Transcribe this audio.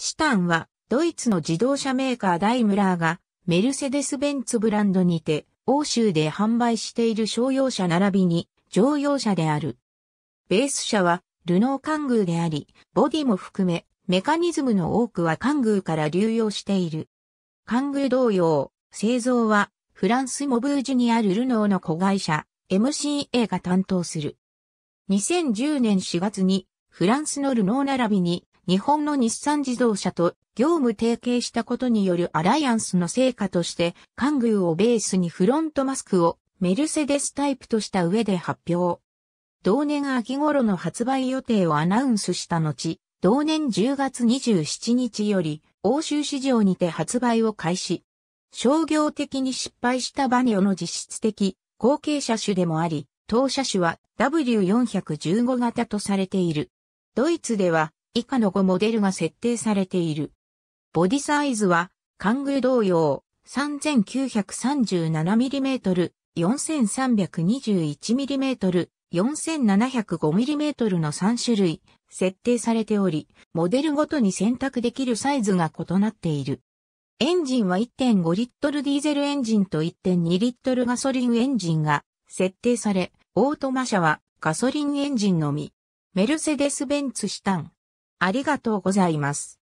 シタンは、ドイツの自動車メーカーダイムラーが、メルセデス・ベンツブランドにて、欧州で販売している商用車並びに、乗用車である。ベース車は、ルノーカングーであり、ボディも含め、メカニズムの多くはカングーから流用している。カングー同様、製造は、フランスモブージュにあるルノーの子会社、MCA が担当する。2010年4月に、フランスのルノー並びに、日本の日産自動車と業務提携したことによるアライアンスの成果として、カングーをベースにフロントマスクをメルセデスタイプとした上で発表。同年秋頃の発売予定をアナウンスした後、同年10月27日より欧州市場にて発売を開始。商業的に失敗したバニオの実質的後継車種でもあり、当車種は W415 型とされている。ドイツでは以下の5モデルが設定されている。ボディサイズは、カグ宮同様、3937mm、4321mm、4705mm の3種類、設定されており、モデルごとに選択できるサイズが異なっている。エンジンは1.5リットルディーゼルエンジンと1.2リットルガソリンエンジンが設定され、オートマ車はガソリンエンジンのみ。メルセデス・ベンツ・シタン、ありがとうございます。